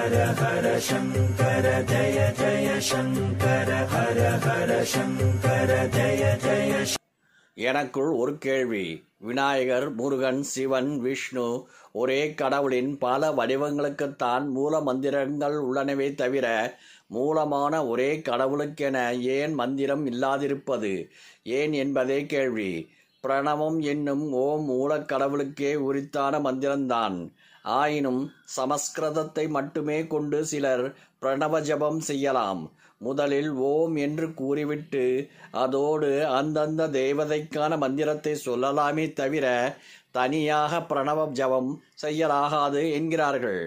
ஹர ஹர சங்கர ஜய ஜய சங்கர ஹர ஹர சங்கர ஜய ஜய எனக்குள் ஒரு கேள்வி விநாயகர் முருகன் சிவன் விஷ்ணு ஒரே கடவுளின் பல வடிவங்களுக்குத்தான் மூல மந்திரங்கள் உள்ளனவே தவிர மூலமான ஒரே கடவுளுக்கென ஏன் மந்திரம் இல்லாதிருப்பது ஏன் என்பதே கேள்வி பிரணவம் என்னும் ஓம் மூலக்கடவுளுக்கே உரித்தான மந்திரம்தான் ஆயினும் சமஸ்கிருதத்தை மட்டுமே கொண்டு சிலர் பிரணவ ஜபம் செய்யலாம் முதலில் ஓம் என்று கூறிவிட்டு அதோடு அந்தந்த தேவதைக்கான மந்திரத்தை சொல்லலாமே தவிர தனியாக பிரணவ ஜபம் செய்யலாகாது என்கிறார்கள்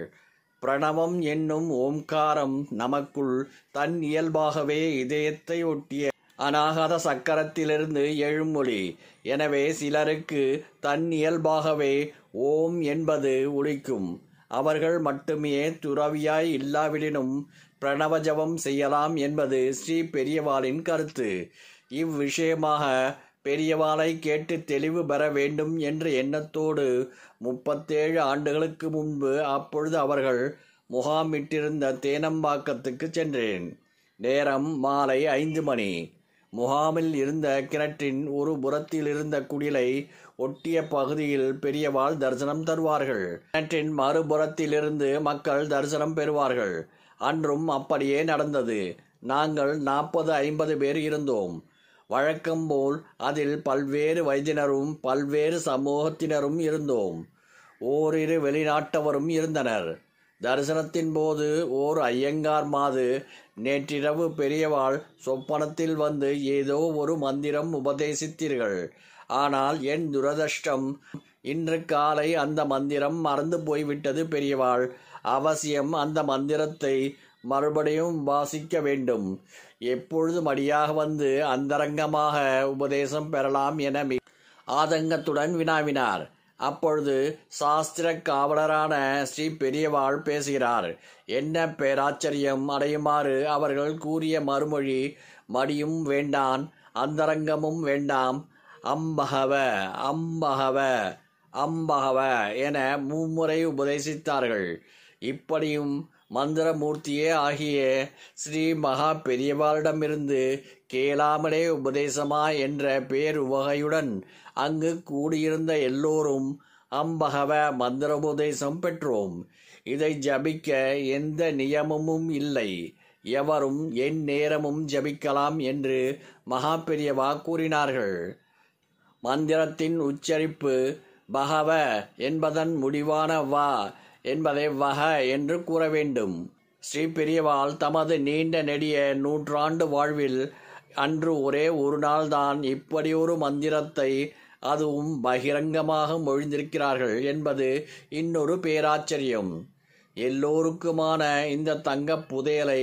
பிரணவம் என்னும் ஓம்காரம் நமக்குள் தன் இயல்பாகவே இதயத்தை ஒட்டிய அநாகத சக்கரத்திலிருந்து எழும்மொழி எனவே சிலருக்கு தன் இயல்பாகவே ஓம் என்பது ஒழிக்கும் அவர்கள் மட்டுமே துறவியாய் இல்லாவிடனும் பிரணவஜபம் செய்யலாம் என்பது ஸ்ரீ பெரியவாளின் கருத்து இவ்விஷயமாக பெரியவாளை கேட்டு தெளிவு பெற வேண்டும் என்ற எண்ணத்தோடு முப்பத்தேழு ஆண்டுகளுக்கு முன்பு அப்பொழுது அவர்கள் முகாமிட்டிருந்த தேனம்பாக்கத்துக்கு சென்றேன் நேரம் மாலை ஐந்து மணி முகாமில் இருந்த கிணற்றின் ஒரு புறத்தில் இருந்த குடிலை ஒட்டிய பகுதியில் பெரியவாள் தரிசனம் தருவார்கள் கிணற்றின் மறுபுறத்திலிருந்து மக்கள் தரிசனம் பெறுவார்கள் அன்றும் அப்படியே நடந்தது நாங்கள் நாற்பது ஐம்பது பேர் இருந்தோம் வழக்கம் போல் அதில் பல்வேறு வயதினரும் பல்வேறு சமூகத்தினரும் இருந்தோம் ஓரிரு வெளிநாட்டவரும் இருந்தனர் தரிசனத்தின் போது ஓர் ஐயங்கார் மாது நேற்றிரவு பெரியவாள் சொப்பனத்தில் வந்து ஏதோ ஒரு மந்திரம் உபதேசித்தீர்கள் ஆனால் என் துரதிருஷ்டம் இன்று காலை அந்த மந்திரம் மறந்து போய்விட்டது பெரியவாள் அவசியம் அந்த மந்திரத்தை மறுபடியும் வாசிக்க வேண்டும் எப்பொழுதும் மடியாக வந்து அந்தரங்கமாக உபதேசம் பெறலாம் என ஆதங்கத்துடன் வினாவினார் அப்பொழுது சாஸ்திர காவலரான ஸ்ரீ பெரியவாள் பேசுகிறார் என்ன பேராச்சரியம் அடையுமாறு அவர்கள் கூறிய மறுமொழி மடியும் வேண்டான் அந்தரங்கமும் வேண்டாம் அம்பகவ அம்பகவ அம்பகவ என மும்முறை உபதேசித்தார்கள் இப்படியும் மந்திரமூர்த்தியே ஆகிய ஸ்ரீ மகா பெரியவாளிடமிருந்து கேளாமலே உபதேசமா என்ற பேருவகையுடன் அங்கு கூடியிருந்த எல்லோரும் அம்பகவ உபதேசம் பெற்றோம் இதை ஜபிக்க எந்த நியமமும் இல்லை எவரும் என் நேரமும் ஜபிக்கலாம் என்று மகா பெரியவா கூறினார்கள் மந்திரத்தின் உச்சரிப்பு பகவ என்பதன் முடிவான வா என்பதை வக என்று கூற வேண்டும் ஸ்ரீ பெரியவாள் தமது நீண்ட நெடிய நூற்றாண்டு வாழ்வில் அன்று ஒரே ஒரு நாள்தான் இப்படியொரு மந்திரத்தை அதுவும் பகிரங்கமாக மொழிந்திருக்கிறார்கள் என்பது இன்னொரு பேராச்சரியம் எல்லோருக்குமான இந்த தங்கப் புதையலை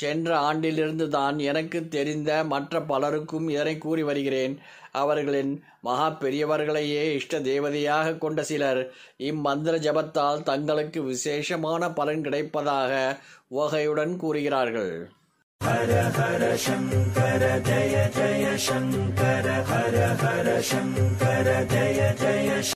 சென்ற ஆண்டிலிருந்து தான் எனக்கு தெரிந்த மற்ற பலருக்கும் இதனை கூறி வருகிறேன் அவர்களின் மகா பெரியவர்களையே இஷ்ட தேவதையாக கொண்ட சிலர் இம்மந்திர ஜபத்தால் தங்களுக்கு விசேஷமான பலன் கிடைப்பதாக உகையுடன் கூறுகிறார்கள் ஹர ஹர சங்கர ஜய ஜய சங்கர ஹர ஹர சங்கர ஜய ஜய